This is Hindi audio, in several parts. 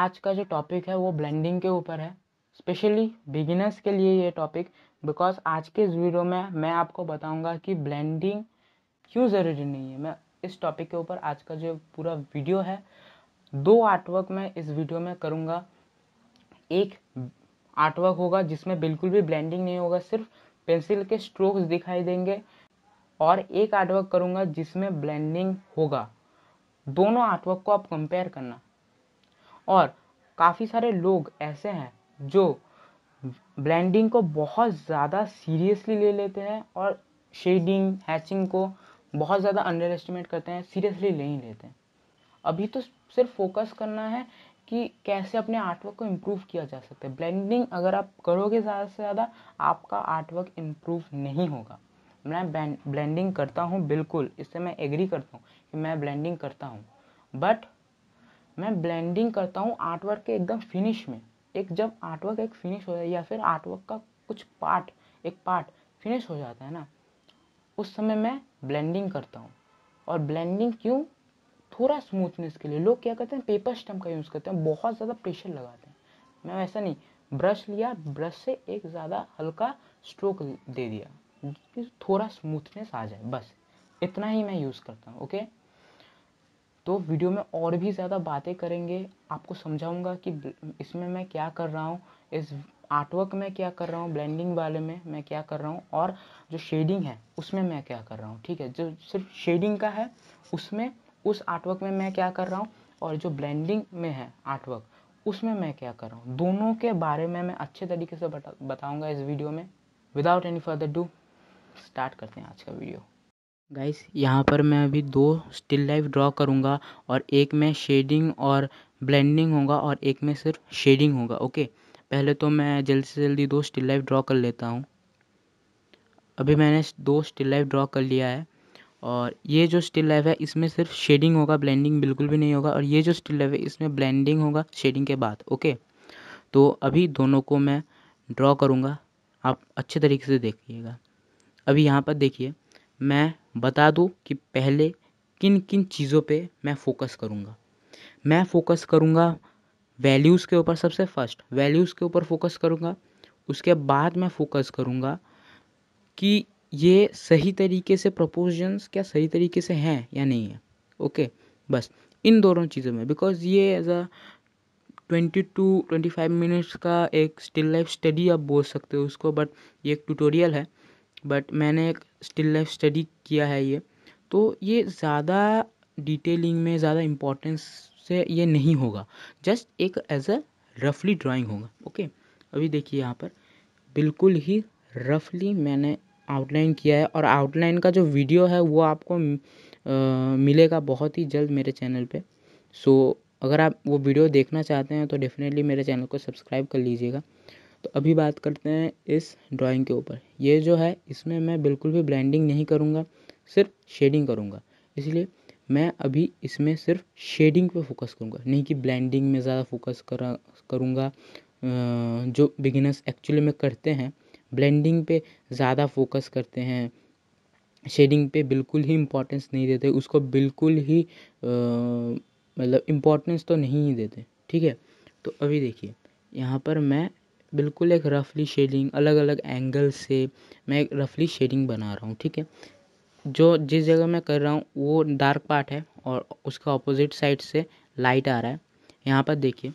आज का जो टॉपिक है वो ब्लेंडिंग के ऊपर है स्पेशली बिगिनर्स के लिए ये टॉपिक बिकॉज आज के इस वीडियो में मैं आपको बताऊंगा कि ब्लेंडिंग क्यों ज़रूरी नहीं है मैं इस टॉपिक के ऊपर आज का जो पूरा वीडियो है दो आर्टवर्क मैं इस वीडियो में करूँगा एक आर्टवर्क होगा जिसमें बिल्कुल भी ब्लेंडिंग नहीं होगा सिर्फ पेंसिल के स्ट्रोक्स दिखाई देंगे और एक आर्टवर्क करूँगा जिसमें ब्लेंडिंग होगा दोनों आर्टवर्क को आप कंपेयर करना और काफ़ी सारे लोग ऐसे हैं जो ब्लेंडिंग को बहुत ज़्यादा सीरियसली ले लेते हैं और शेडिंग हैचिंग को बहुत ज़्यादा अंडर एस्टिमेट करते हैं सीरियसली ले ही लेते हैं अभी तो सिर्फ फोकस करना है कि कैसे अपने आर्टवर्क को इम्प्रूव किया जा सकता है ब्लेंडिंग अगर आप करोगे ज़्यादा से ज़्यादा आपका आर्टवर्क इम्प्रूव नहीं होगा मैं ब्लेंडिंग करता हूँ बिल्कुल इससे मैं एग्री करता हूँ कि मैं ब्लेंडिंग करता हूँ बट मैं ब्लेंडिंग करता हूँ आर्टवर्क के एकदम फिनिश में एक जब आर्टवर्क एक फिनिश हो जाए या फिर आर्टवर्क का कुछ पार्ट एक पार्ट फिनिश हो जाता है ना उस समय मैं ब्लेंडिंग करता हूँ और ब्लेंडिंग क्यों थोड़ा स्मूथनेस के लिए लोग क्या करते हैं पेपर स्टम्प का यूज़ करते हैं बहुत ज़्यादा प्रेशर लगाते हैं मैं वैसा नहीं ब्रश लिया ब्रश से एक ज़्यादा हल्का स्ट्रोक दे दिया थोड़ा स्मूथनेस आ जाए बस इतना ही मैं यूज़ करता हूँ ओके तो वीडियो में और भी ज़्यादा बातें करेंगे आपको समझाऊंगा कि इसमें मैं क्या कर रहा हूँ इस आर्टवर्क में क्या कर रहा हूँ ब्लेंडिंग वाले में मैं क्या कर रहा हूँ और जो शेडिंग है उसमें मैं क्या कर रहा हूँ ठीक है जो सिर्फ शेडिंग का है उसमें उस आर्टवर्क में मैं क्या कर रहा हूँ और जो ब्लेंडिंग में है आर्टवर्क उसमें मैं क्या कर रहा हूँ दोनों के बारे में मैं अच्छे तरीके से बता बताऊँगा इस वीडियो में without any further do start करते हैं आज का वीडियो गाइस यहाँ पर मैं अभी दो स्टिल लाइफ ड्रॉ करूँगा और एक में शेडिंग और ब्लेंडिंग होगा और एक में सिर्फ शेडिंग होगा ओके पहले तो मैं जल्दी से जल्दी दो स्टिल लाइफ ड्रॉ कर लेता हूँ अभी मैंने दो स्टिल लाइफ ड्रॉ कर लिया है और ये जो स्टिल लाइफ है इसमें सिर्फ शेडिंग होगा ब्लेंडिंग बिल्कुल भी नहीं होगा और ये जो स्टिल लाइफ है इसमें ब्लेंडिंग होगा शेडिंग के बाद ओके तो अभी दोनों को मैं ड्रॉ करूँगा आप अच्छे तरीके से देखिएगा अभी यहाँ पर देखिए मैं बता दो कि पहले किन किन चीज़ों पे मैं फोकस करूँगा मैं फोकस करूँगा वैल्यूज़ के ऊपर सबसे फर्स्ट वैल्यूज़ के ऊपर फोकस करूँगा उसके बाद मैं फोकस करूँगा कि ये सही तरीके से प्रपोजन्स क्या सही तरीके से हैं या नहीं है ओके बस इन दोनों चीज़ों में बिकॉज ये as a twenty two twenty five minutes का एक स्टिल लाइफ स्टडी आप बोल सकते हो उसको बट ये एक ट्यूटोरियल है बट मैंने एक स्टिल लाइफ स्टडी किया है ये तो ये ज़्यादा डिटेलिंग में ज़्यादा इम्पोर्टेंस से ये नहीं होगा जस्ट एक एज अ रफली ड्राइंग होगा ओके अभी देखिए यहाँ पर बिल्कुल ही रफली मैंने आउटलाइन किया है और आउटलाइन का जो वीडियो है वो आपको आ, मिलेगा बहुत ही जल्द मेरे चैनल पे सो so, अगर आप वो वीडियो देखना चाहते हैं तो डेफिनेटली मेरे चैनल को सब्सक्राइब कर लीजिएगा तो अभी बात करते हैं इस ड्राइंग के ऊपर ये जो है इसमें मैं बिल्कुल भी ब्लेंडिंग नहीं करूँगा सिर्फ शेडिंग करूँगा इसलिए मैं अभी इसमें सिर्फ शेडिंग पे फोकस करूँगा नहीं कि ब्लेंडिंग में ज़्यादा फोकस करा करूँगा जो बिगिनर्स एक्चुअली में करते हैं ब्लेंडिंग पे ज़्यादा फोकस करते हैं शेडिंग पे बिल्कुल ही इम्पोर्टेंस नहीं देते उसको बिल्कुल ही मतलब इम्पोर्टेंस तो नहीं देते ठीक है तो अभी देखिए यहाँ पर मैं बिल्कुल एक रफली शेडिंग अलग अलग एंगल से मैं एक रफली शेडिंग बना रहा हूँ ठीक है जो जिस जगह मैं कर रहा हूँ वो डार्क पार्ट है और उसका ऑपोजिट साइड से लाइट आ रहा है यहाँ पर देखिए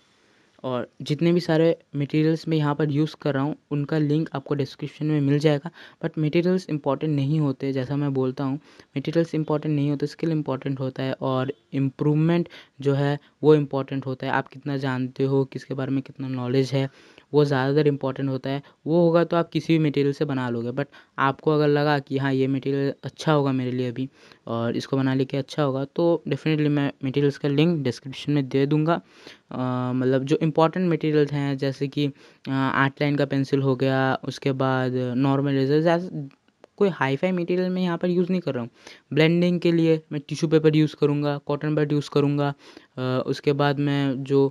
और जितने भी सारे मटेरियल्स मैं यहाँ पर यूज़ कर रहा हूँ उनका लिंक आपको डिस्क्रिप्शन में मिल जाएगा बट मटेरियल्स इंपॉर्टेंट नहीं होते जैसा मैं बोलता हूँ मटेरियल्स इंपॉर्टेंट नहीं होते स्किल इंपॉर्टेंट होता है और इम्प्रूवमेंट जो है वो इम्पॉर्टेंट होता है आप कितना जानते हो किसके बारे में कितना नॉलेज है वो ज़्यादातर इम्पॉर्टेंट होता है वो होगा तो आप किसी भी मटेरियल से बना लोगे बट आपको अगर लगा कि हाँ ये मटेरियल अच्छा होगा मेरे लिए अभी और इसको बना लेके अच्छा होगा तो डेफ़िनेटली मैं मटेरियल्स का लिंक डिस्क्रिप्शन में दे दूँगा मतलब जो इम्पॉर्टेंट मटेरियल्स हैं जैसे कि आर्ट लाइन का पेंसिल हो गया उसके बाद नॉर्मल रेजर कोई हाई फाई मटेरियल मैं यहाँ पर यूज़ नहीं कर रहा हूँ ब्लेंडिंग के लिए मैं टिश्यू पेपर यूज़ करूँगा कॉटन बेड यूज़ करूँगा उसके बाद मैं जो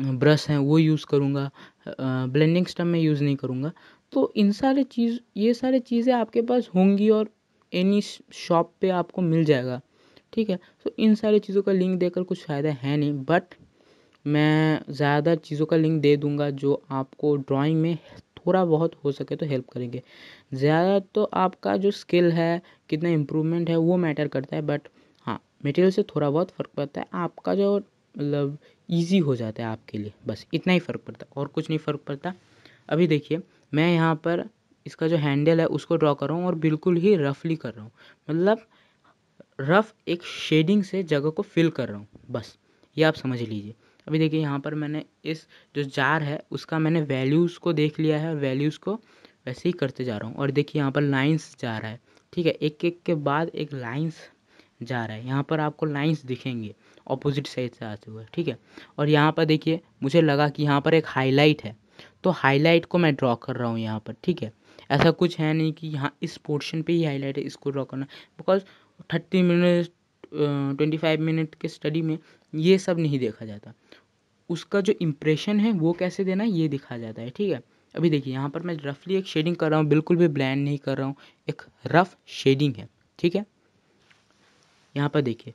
ब्रश हैं वो यूज़ करूँगा ब्लेंडिंग स्टम में यूज़ नहीं करूँगा तो इन सारे चीज़ ये सारे चीज़ें आपके पास होंगी और एनी शॉप पे आपको मिल जाएगा ठीक है तो इन सारी चीज़ों का लिंक देकर कुछ फ़ायदा है नहीं बट मैं ज़्यादा चीज़ों का लिंक दे दूँगा जो आपको ड्राइंग में थोड़ा बहुत हो सके तो हेल्प करेंगे ज़्यादा तो आपका जो स्किल है कितना इम्प्रूवमेंट है वो मैटर करता है बट हाँ मटेरियल से थोड़ा बहुत फ़र्क पड़ता है आपका जो मतलब ईज़ी हो जाता है आपके लिए बस इतना ही फ़र्क पड़ता है और कुछ नहीं फ़र्क पड़ता अभी देखिए मैं यहाँ पर इसका जो हैंडल है उसको ड्रॉ कर रहा हूँ और बिल्कुल ही रफली कर रहा हूँ मतलब रफ एक शेडिंग से जगह को फिल कर रहा हूँ बस ये आप समझ लीजिए अभी देखिए यहाँ पर मैंने इस जो जार है उसका मैंने वैल्यूज़ को देख लिया है और वैल्यूज़ को वैसे ही करते जा रहा हूँ और देखिए यहाँ पर लाइन्स जा रहा है ठीक है एक एक के बाद एक लाइन्स जा रहा है यहाँ पर आपको लाइन्स दिखेंगे ऑपोजिट साइड से आते हुए ठीक है और यहाँ पर देखिए मुझे लगा कि यहाँ पर एक हाईलाइट है तो हाईलाइट को मैं ड्रॉ कर रहा हूँ यहाँ पर ठीक है ऐसा कुछ है नहीं कि यहाँ इस पोर्शन पे ही हाईलाइट है इसको ड्रॉ करना because thirty minute twenty five minute के स्टडी में ये सब नहीं देखा जाता उसका जो इम्प्रेशन है वो कैसे देना है ये दिखा जाता है ठीक है अभी देखिए यहाँ पर मैं रफली एक शेडिंग कर रहा हूँ बिल्कुल भी ब्लैंड नहीं कर रहा हूँ एक रफ शेडिंग है ठीक है यहाँ पर देखिए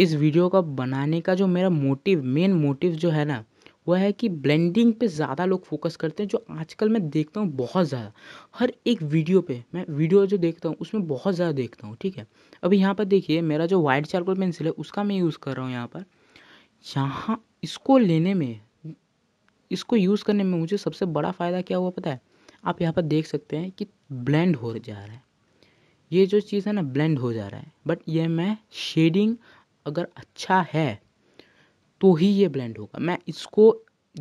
इस वीडियो का बनाने का जो मेरा मोटिव मेन मोटिव जो है ना वह है कि ब्लेंडिंग पे ज़्यादा लोग फोकस करते हैं जो आजकल मैं देखता हूँ बहुत ज़्यादा हर एक वीडियो पे मैं वीडियो जो देखता हूँ उसमें बहुत ज़्यादा देखता हूँ ठीक है अभी यहाँ पर देखिए मेरा जो वाइट चारकोल पेंसिल है उसका मैं यूज़ कर रहा हूँ यहाँ पर यहाँ इसको लेने में इसको यूज़ करने में मुझे सबसे बड़ा फ़ायदा क्या हुआ पता है आप यहाँ पर देख सकते हैं कि ब्लेंड हो जा रहा है ये जो चीज़ है ना ब्लेंड हो जा रहा है बट ये मैं शेडिंग अगर अच्छा है तो ही ये ब्लेंड होगा मैं इसको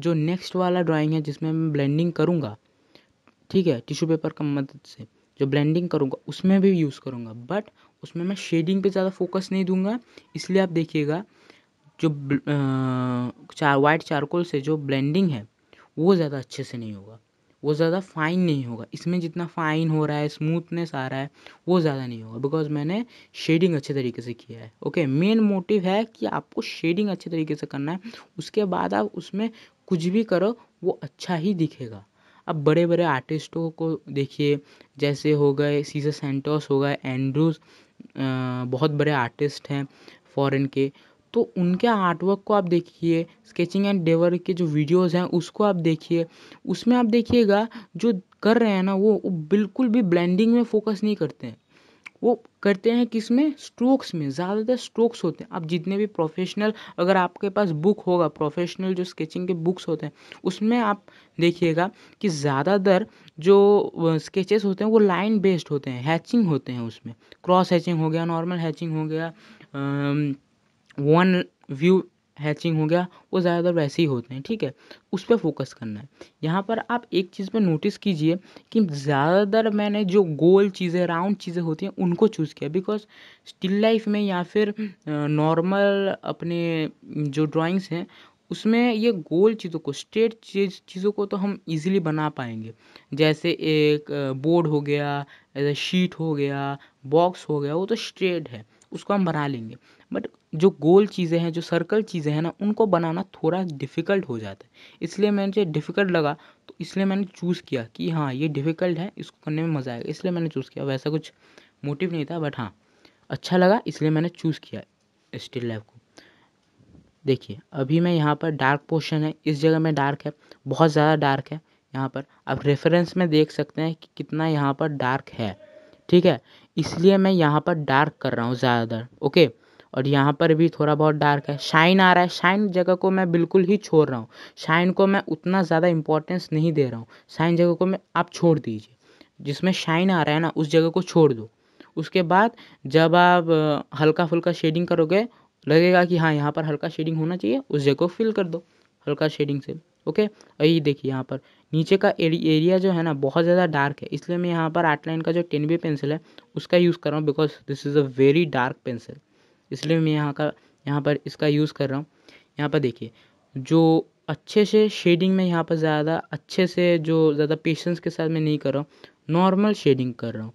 जो नेक्स्ट वाला ड्राइंग है जिसमें मैं ब्लेंडिंग करूँगा ठीक है टिश्यू पेपर का मदद से जो ब्लेंडिंग करूँगा उसमें भी यूज़ करूँगा बट उसमें मैं शेडिंग पे ज़्यादा फोकस नहीं दूंगा इसलिए आप देखिएगा जो चार वाइट चारकोल से जो ब्लेंडिंग है वो ज़्यादा अच्छे से नहीं होगा वो ज़्यादा फाइन नहीं होगा इसमें जितना फाइन हो रहा है स्मूथनेस आ रहा है वो ज़्यादा नहीं होगा बिकॉज मैंने शेडिंग अच्छे तरीके से किया है ओके मेन मोटिव है कि आपको शेडिंग अच्छे तरीके से करना है उसके बाद आप उसमें कुछ भी करो वो अच्छा ही दिखेगा अब बड़े बड़े आर्टिस्टों को देखिए जैसे हो गए सीजा सेंटोस हो गए एंड्रूज बहुत बड़े आर्टिस्ट हैं फॉरेन के तो उनके आर्टवर्क को आप देखिए स्केचिंग एंड डेवर के जो वीडियोस हैं उसको आप देखिए उसमें आप देखिएगा जो कर रहे हैं ना वो, वो बिल्कुल भी ब्लेंडिंग में फोकस नहीं करते हैं वो करते हैं किस में स्ट्रोक्स में ज़्यादातर स्ट्रोक्स होते हैं आप जितने भी प्रोफेशनल अगर आपके पास बुक होगा प्रोफेशनल जो स्केचिंग के बुक्स होते हैं उसमें आप देखिएगा कि ज़्यादातर जो स्केचेस होते हैं वो लाइन बेस्ड होते हैं हैचिंग होते हैं उसमें क्रॉस हैचिंग हो गया नॉर्मल हैचिंग हो गया वन व्यू हैचिंग हो गया वो ज़्यादातर वैसे ही होते हैं ठीक है उस पर फोकस करना है यहाँ पर आप एक चीज़ पे नोटिस कीजिए कि ज़्यादातर मैंने जो गोल चीज़ें राउंड चीज़ें होती हैं उनको चूज़ किया बिकॉज स्टिल लाइफ में या फिर नॉर्मल अपने जो ड्राइंग्स हैं उसमें ये गोल चीज़ों को स्ट्रेट चीज चीज़ों को तो हम इजीली बना पाएंगे जैसे एक बोर्ड हो गया शीट हो गया बॉक्स हो गया वो तो स्ट्रेट है उसको हम बना लेंगे बट जो गोल चीज़ें हैं जो सर्कल चीज़ें हैं ना उनको बनाना थोड़ा डिफ़िकल्ट हो जाता है इसलिए मैंने मुझे डिफ़िकल्ट लगा तो इसलिए मैंने चूज़ किया कि हाँ ये डिफ़िकल्ट है इसको करने में मज़ा आएगा इसलिए मैंने चूज़ किया वैसा कुछ मोटिव नहीं था बट हाँ अच्छा लगा इसलिए मैंने चूज़ किया स्टिल लाइफ को देखिए अभी मैं यहाँ पर डार्क पोर्शन है इस जगह में डार्क है बहुत ज़्यादा डार्क है यहाँ पर आप रेफरेंस में देख सकते हैं कि कितना यहाँ पर डार्क है ठीक है इसलिए मैं यहाँ पर डार्क कर रहा हूँ ज़्यादातर ओके और यहाँ पर भी थोड़ा बहुत डार्क है शाइन आ रहा है शाइन जगह को मैं बिल्कुल ही छोड़ रहा हूँ शाइन को मैं उतना ज़्यादा इंपॉर्टेंस नहीं दे रहा हूँ शाइन जगह को मैं आप छोड़ दीजिए जिसमें शाइन आ रहा है ना उस जगह को छोड़ दो उसके बाद जब आप हल्का फुल्का शेडिंग करोगे लगेगा कि हाँ यहाँ पर हल्का शेडिंग होना चाहिए उस जगह को फिल कर दो हल्का शेडिंग से ओके और ये देखिए यहाँ पर नीचे का एरिया जो है ना बहुत ज़्यादा डार्क है इसलिए मैं यहाँ पर आर्ट लाइन का जो टेन बी पेंसिल है उसका यूज़ कर रहा हूँ because this is a very dark pencil इसलिए मैं यहाँ का यहाँ पर इसका यूज़ कर रहा हूँ यहाँ पर देखिए जो अच्छे से शेडिंग में यहाँ पर ज़्यादा अच्छे से जो ज़्यादा पेशेंस के साथ मैं नहीं कर रहा हूँ नॉर्मल शेडिंग कर रहा हूँ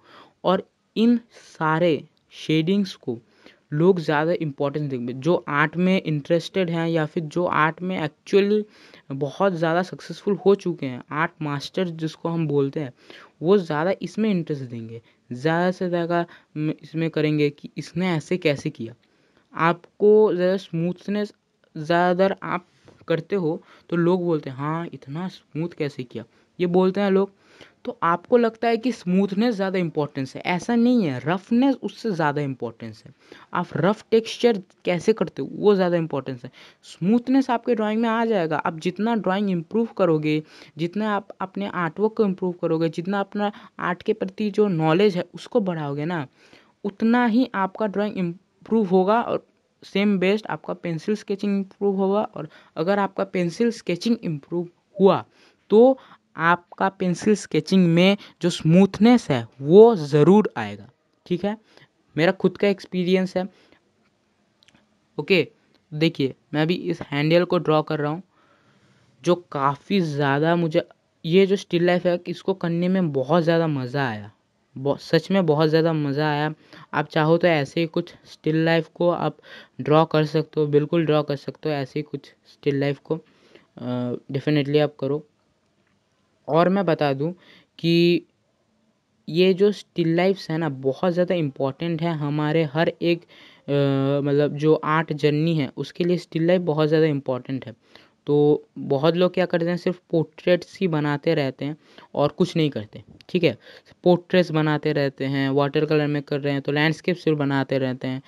और इन सारे शेडिंग्स को लोग ज़्यादा इम्पोर्टेंस देंगे जो आर्ट में इंटरेस्टेड हैं या फिर जो आर्ट में एक्चुअल बहुत ज़्यादा सक्सेसफुल हो चुके हैं आर्ट मास्टर जिसको हम बोलते हैं वो ज़्यादा इसमें इंटरेस्ट देंगे ज़्यादा से ज़्यादा इसमें करेंगे कि इसने ऐसे कैसे किया आपको ज़्यादा स्मूथनेस ज़्यादातर आप करते हो तो लोग बोलते हैं हाँ इतना स्मूथ कैसे किया ये बोलते हैं लोग तो आपको लगता है कि स्मूथनेस ज़्यादा इंपॉर्टेंस है ऐसा नहीं है रफनेस उससे ज़्यादा इंपॉर्टेंस है आप रफ टेक्सचर कैसे करते हो वो ज़्यादा इंपॉर्टेंस है स्मूथनेस आपके ड्राइंग में आ जाएगा आप जितना ड्राइंग इम्प्रूव करोगे जितना आप अपने आर्टवर्क को इम्प्रूव करोगे जितना अपना आर्ट के प्रति जो नॉलेज है उसको बढ़ाओगे ना उतना ही आपका ड्राइंग इम्प्रूव होगा और सेम बेस्ट आपका पेंसिल स्केचिंग इम्प्रूव होगा और अगर आपका पेंसिल स्केचिंग इम्प्रूव हुआ तो आपका पेंसिल स्केचिंग में जो स्मूथनेस है वो ज़रूर आएगा ठीक है मेरा खुद का एक्सपीरियंस है ओके देखिए मैं अभी इस हैंडल को ड्रॉ कर रहा हूँ जो काफ़ी ज़्यादा मुझे ये जो स्टिल लाइफ है इसको करने में बहुत ज़्यादा मज़ा आया सच में बहुत ज़्यादा मज़ा आया आप चाहो तो ऐसे ही कुछ स्टिल लाइफ को आप ड्रॉ कर सकते हो बिल्कुल ड्रॉ कर सकते हो ऐसे ही कुछ स्टिल लाइफ को डेफिनेटली आप करो और मैं बता दूँ कि ये जो स्टिल लाइफ़्स है ना बहुत ज़्यादा इम्पॉर्टेंट है हमारे हर एक मतलब जो आर्ट जर्नी है उसके लिए स्टिल लाइफ़ बहुत ज़्यादा इम्पॉर्टेंट है तो बहुत लोग क्या करते हैं सिर्फ पोर्ट्रेट्स ही बनाते रहते हैं और कुछ नहीं करते ठीक है पोर्ट्रेट्स बनाते रहते हैं वाटर कलर में कर रहे हैं तो लैंडस्केप सिर्फ बनाते रहते हैं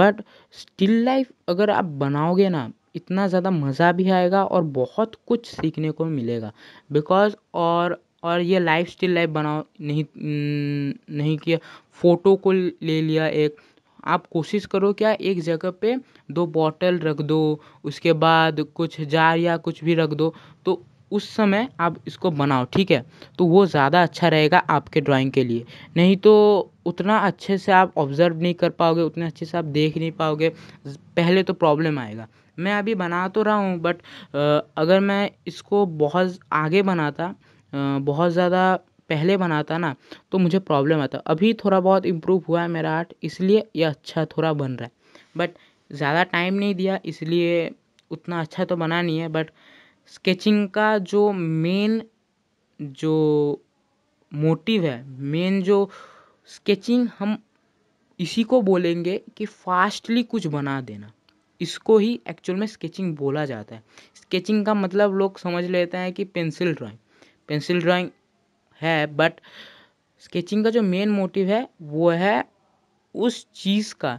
बट स्टिल लाइफ अगर आप बनाओगे ना इतना ज़्यादा मज़ा भी आएगा और बहुत कुछ सीखने को मिलेगा बिकॉज़ और और ये लाइफ स्टिल लाइफ बनाओ नहीं नहीं किया फ़ोटो को ले लिया एक आप कोशिश करो क्या एक जगह पे दो बॉटल रख दो उसके बाद कुछ जार या कुछ भी रख दो तो उस समय आप इसको बनाओ ठीक है तो वो ज़्यादा अच्छा रहेगा आपके ड्राइंग के लिए नहीं तो उतना अच्छे से आप ऑब्ज़र्व नहीं कर पाओगे उतने अच्छे से आप देख नहीं पाओगे पहले तो प्रॉब्लम आएगा मैं अभी बना तो रहा हूँ बट अगर मैं इसको बहुत आगे बनाता बहुत ज़्यादा पहले बनाता ना तो मुझे प्रॉब्लम आता अभी थोड़ा बहुत इम्प्रूव हुआ है मेरा आर्ट इसलिए ये अच्छा थोड़ा बन रहा है बट ज़्यादा टाइम नहीं दिया इसलिए उतना अच्छा तो बना नहीं है बट स्केचिंग का जो मेन जो मोटिव है मेन जो स्केचिंग हम इसी को बोलेंगे कि फास्टली कुछ बना देना इसको ही एक्चुअल में स्केचिंग बोला जाता है स्केचिंग का मतलब लोग समझ लेते हैं कि पेंसिल ड्राइंग पेंसिल ड्राइंग है बट स्केचिंग का जो मेन मोटिव है वो है उस चीज़ का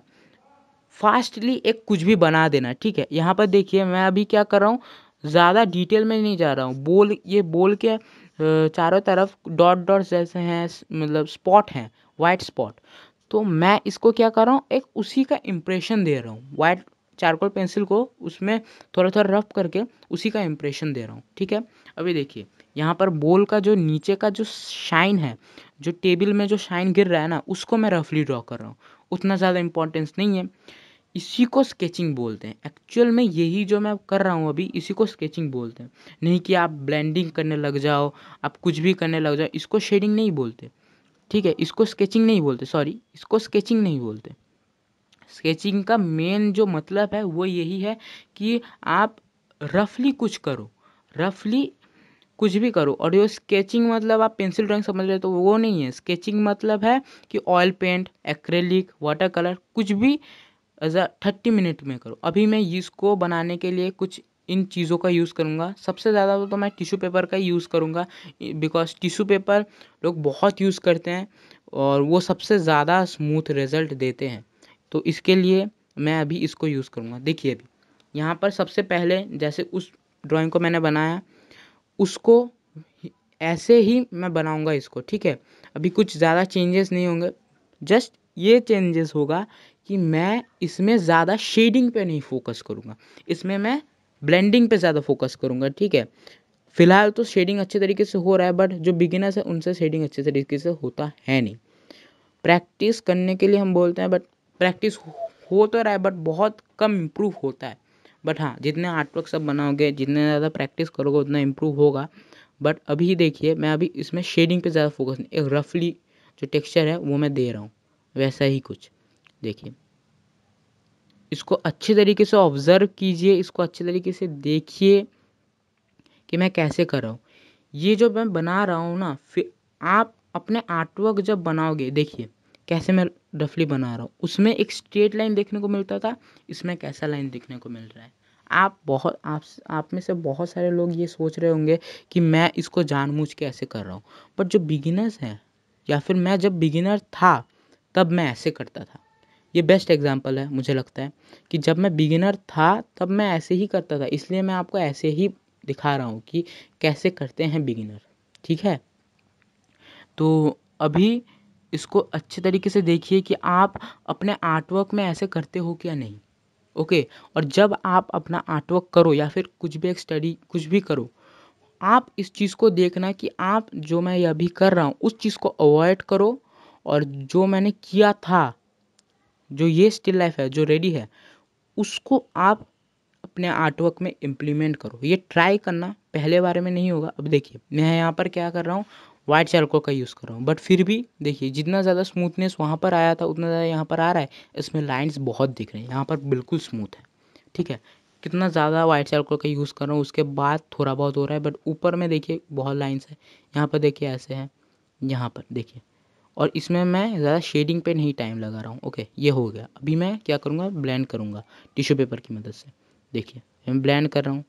फास्टली एक कुछ भी बना देना ठीक है यहाँ पर देखिए मैं अभी क्या कर रहा हूँ ज्यादा डिटेल में नहीं जा रहा हूँ बोल ये बोल के चारों तरफ डॉट डॉट जैसे हैं मतलब स्पॉट हैं वाइट स्पॉट तो मैं इसको क्या कर रहा हूँ एक उसी का इम्प्रेशन दे रहा हूँ वाइट चारकोल पेंसिल को उसमें थोड़ा थोड़ा रफ करके उसी का इम्प्रेशन दे रहा हूँ ठीक है अभी देखिए यहाँ पर बोल का जो नीचे का जो शाइन है जो टेबल में जो शाइन गिर रहा है ना उसको मैं रफली ड्रॉ कर रहा हूँ उतना ज़्यादा इम्पोर्टेंस नहीं है इसी को स्केचिंग बोलते हैं एक्चुअल में यही जो मैं कर रहा हूँ अभी इसी को स्केचिंग बोलते हैं नहीं कि आप ब्लेंडिंग करने लग जाओ आप कुछ भी करने लग जाओ इसको शेडिंग नहीं बोलते ठीक है इसको स्केचिंग नहीं बोलते सॉरी इसको स्केचिंग नहीं बोलते स्केचिंग का मेन जो मतलब है वो यही है कि आप रफली कुछ करो रफली कुछ भी करो और जो स्केचिंग मतलब आप पेंसिल ड्राइंग समझ रहे हो तो वो नहीं है स्केचिंग मतलब है कि oil paint acrylic water colour कुछ भी थर्टी मिनट में करो अभी मैं इसको बनाने के लिए कुछ इन चीज़ों का यूज़ करूँगा सबसे ज़्यादा तो मैं टिशू पेपर का यूज़ करूँगा बिकॉज टिशू पेपर लोग बहुत यूज़ करते हैं और वो सबसे ज़्यादा स्मूथ रिज़ल्ट देते हैं तो इसके लिए मैं अभी इसको यूज़ करूँगा देखिए अभी यहाँ पर सबसे पहले जैसे उस ड्राइंग को मैंने बनाया उसको ऐसे ही मैं बनाऊँगा इसको ठीक है अभी कुछ ज़्यादा चेंजेस नहीं होंगे जस्ट ये चेंजेस होगा कि मैं इसमें ज़्यादा शेडिंग पे नहीं फोकस करूँगा इसमें मैं ब्लेंडिंग पे ज़्यादा फोकस करूँगा ठीक है फ़िलहाल तो शेडिंग अच्छे तरीके से हो रहा है बट जो बिगिनर्स है उनसे शेडिंग अच्छे तरीके से होता है नहीं प्रैक्टिस करने के लिए हम बोलते हैं बट प्रैक्टिस हो तो रहा है बट बहुत कम इम्प्रूव होता है बट हाँ जितने आर्टवर्क सब बनाओगे जितने ज़्यादा प्रैक्टिस करोगे उतना इम्प्रूव होगा बट अभी देखिए मैं अभी इसमें शेडिंग पे ज़्यादा फोकस नहीं एक रफली जो टेक्सचर है वो मैं दे रहा हूँ वैसा ही कुछ देखिए इसको अच्छे तरीके से ऑब्ज़र्व कीजिए इसको अच्छे तरीके से देखिए कि मैं कैसे कर रहा हूँ ये जो मैं बना रहा हूँ ना फिर आप अपने आर्टवर्क जब बनाओगे देखिए कैसे मैं रफली बना रहा हूँ उसमें एक स्ट्रेट लाइन देखने को मिलता था इसमें कैसा लाइन देखने को मिल रहा है आप बहुत आप आप में से बहुत सारे लोग ये सोच रहे होंगे कि मैं इसको जानबूझ के ऐसे कर रहा हूँ पर जो बिगिनर्स हैं या फिर मैं जब बिगिनर था तब मैं ऐसे करता था ये बेस्ट एग्जाम्पल है मुझे लगता है कि जब मैं बिगिनर था तब मैं ऐसे ही करता था इसलिए मैं आपको ऐसे ही दिखा रहा हूँ कि कैसे करते हैं बिगिनर ठीक है तो अभी इसको अच्छे तरीके से देखिए कि आप अपने आर्टवर्क में ऐसे करते हो क्या नहीं ओके और जब आप अपना आर्टवर्क करो या फिर कुछ भी एक स्टडी कुछ भी करो आप इस चीज़ को देखना कि आप जो मैं अभी कर रहा हूँ उस चीज़ को अवॉइड करो और जो मैंने किया था जो ये स्टिल लाइफ है जो रेडी है उसको आप अपने आर्टवर्क में इम्प्लीमेंट करो ये ट्राई करना पहले बारे में नहीं होगा अब देखिए मैं यहाँ पर क्या कर रहा हूँ वाइट चार्को का यूज़ कर रहा हूँ बट फिर भी देखिए जितना ज़्यादा स्मूथनेस वहाँ पर आया था उतना ज़्यादा यहाँ पर आ रहा है इसमें लाइन्स बहुत दिख रही हैं यहाँ पर बिल्कुल स्मूथ है ठीक है कितना ज़्यादा वाइट चार्को का यूज़ कर रहा हूँ उसके बाद थोड़ा बहुत हो रहा है बट ऊपर में देखिए बहुत लाइन्स है यहाँ पर देखिए ऐसे हैं यहाँ पर देखिए और इसमें मैं ज़्यादा शेडिंग पे नहीं टाइम लगा रहा हूँ ओके ये हो गया अभी मैं क्या करूँगा ब्लेंड करूँगा टिश्यू पेपर की मदद से देखिए मैं ब्लेंड कर रहा हूँ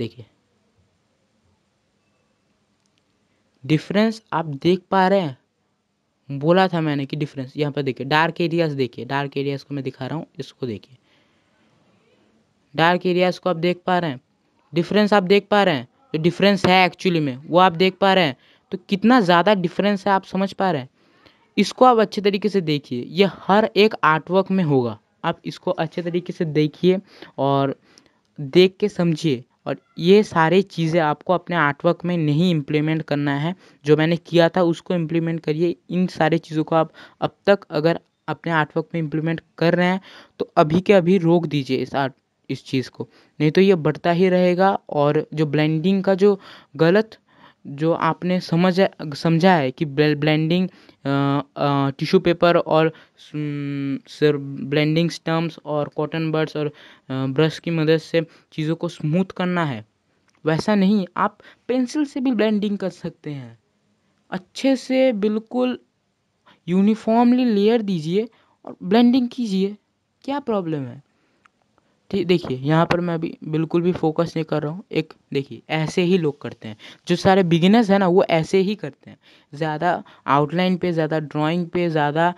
देखिए डिफरेंस आप देख पा रहे हैं बोला था मैंने कि डिफरेंस यहाँ पर देखिए डार्क एरियाज देखिए डार्क एरियाज को मैं दिखा रहा हूँ इसको देखिए डार्क एरियाज को आप देख पा रहे हैं डिफरेंस आप देख पा रहे हैं जो डिफरेंस है एक्चुअली में वो आप देख पा रहे हैं तो कितना ज़्यादा डिफरेंस है आप समझ पा रहे हैं इसको आप अच्छे तरीके से देखिए ये हर एक आर्टवर्क में होगा आप इसको अच्छे तरीके से देखिए और देख के समझिए और ये सारे चीज़ें आपको अपने आर्टवर्क में नहीं इम्प्लीमेंट करना है जो मैंने किया था उसको इम्प्लीमेंट करिए इन सारे चीज़ों को आप अब तक अगर अपने आर्टवर्क में इम्प्लीमेंट कर रहे हैं तो अभी के अभी रोक दीजिए इस आर्ट इस चीज़ को नहीं तो ये बढ़ता ही रहेगा और जो ब्लेंडिंग का जो गलत जो आपने समझ समझा है कि ब्लेंडिंग टिश्यू पेपर और सर ब्लेंडिंग स्टम्प्स और कॉटन बर्ड्स और ब्रश की मदद से चीज़ों को स्मूथ करना है वैसा नहीं आप पेंसिल से भी ब्लेंडिंग कर सकते हैं अच्छे से बिल्कुल यूनिफॉर्मली लेयर दीजिए और ब्लेंडिंग कीजिए क्या प्रॉब्लम है ठीक देखिए यहाँ पर मैं अभी बिल्कुल भी फोकस नहीं कर रहा हूँ एक देखिए ऐसे ही लोग करते हैं जो सारे बिगिनर्स हैं ना वो ऐसे ही करते हैं ज़्यादा आउटलाइन पे ज़्यादा ड्राइंग पे ज़्यादा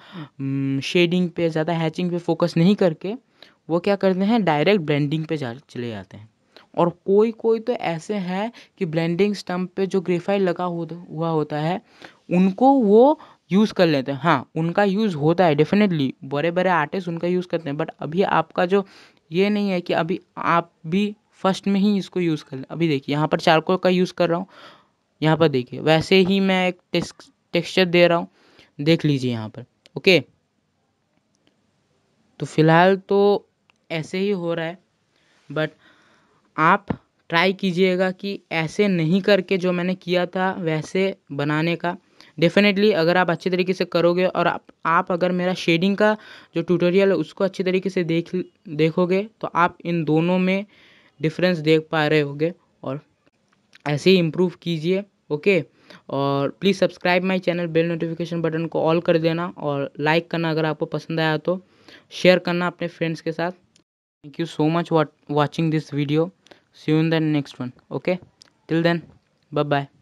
शेडिंग पे ज़्यादा हैचिंग पे फोकस नहीं करके वो क्या करते हैं डायरेक्ट ब्लेंडिंग पे जा चले जाते हैं और कोई कोई तो ऐसे हैं कि ब्लेंडिंग स्टम्प पे जो ग्रेफाइड लगा हुआ होता है उनको वो यूज़ कर लेते हैं हाँ उनका यूज़ होता है डेफिनेटली बड़े बड़े आर्टिस्ट उनका यूज़ करते हैं बट अभी आपका जो ये नहीं है कि अभी आप भी फर्स्ट में ही इसको यूज़ कर लें अभी देखिए यहाँ पर चारकोल का यूज़ कर रहा हूँ यहाँ पर देखिए वैसे ही मैं एक टेक्सचर दे रहा हूँ देख लीजिए यहाँ पर ओके तो फिलहाल तो ऐसे ही हो रहा है बट आप ट्राई कीजिएगा कि ऐसे नहीं करके जो मैंने किया था वैसे बनाने का डेफ़िनेटली अगर आप अच्छे तरीके से करोगे और आप आप अगर मेरा शेडिंग का जो ट्यूटोरियल है उसको अच्छे तरीके से देख देखोगे तो आप इन दोनों में डिफरेंस देख पा रहे होगे और ऐसे ही इम्प्रूव कीजिए ओके और please subscribe my channel bell notification button को ऑल कर देना और लाइक करना अगर आपको पसंद आया तो शेयर करना अपने फ्रेंड्स के साथ thank you so much watching this video see you in the next one okay till then bye bye